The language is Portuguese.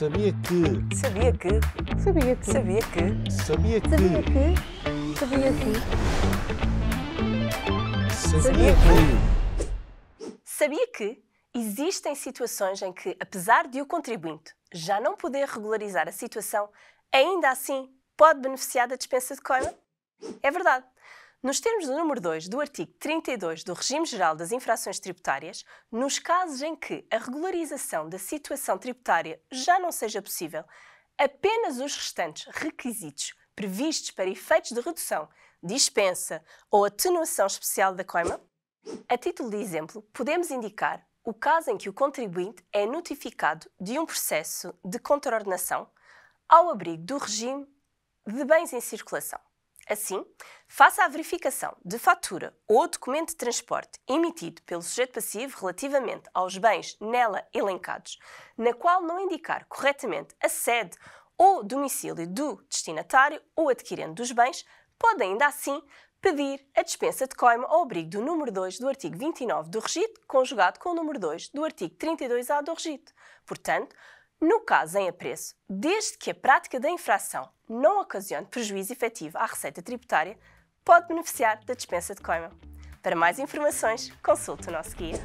Sabia que. Sabia que. Sabia que. Sabia que. Sabia que. Sabia que. Sabia que. Sabia que. Sabia que existem situações em que, apesar de o contribuinte já não poder regularizar a situação, ainda assim pode beneficiar da dispensa de coima? É verdade. Nos termos do número 2 do artigo 32 do Regime Geral das Infrações Tributárias, nos casos em que a regularização da situação tributária já não seja possível, apenas os restantes requisitos previstos para efeitos de redução, dispensa ou atenuação especial da coima? A título de exemplo, podemos indicar o caso em que o contribuinte é notificado de um processo de contraordenação ao abrigo do regime de bens em circulação. Assim, faça a verificação de fatura ou documento de transporte emitido pelo sujeito passivo relativamente aos bens nela elencados, na qual não indicar corretamente a sede ou domicílio do destinatário ou adquirente dos bens, pode ainda assim pedir a dispensa de coima ao abrigo do número 2 do artigo 29 do Regito, conjugado com o número 2 do artigo 32A do Regito. Portanto, no caso em apreço, desde que a prática da infração não ocasione prejuízo efetivo à receita tributária, pode beneficiar da dispensa de coima. Para mais informações, consulte o nosso guia.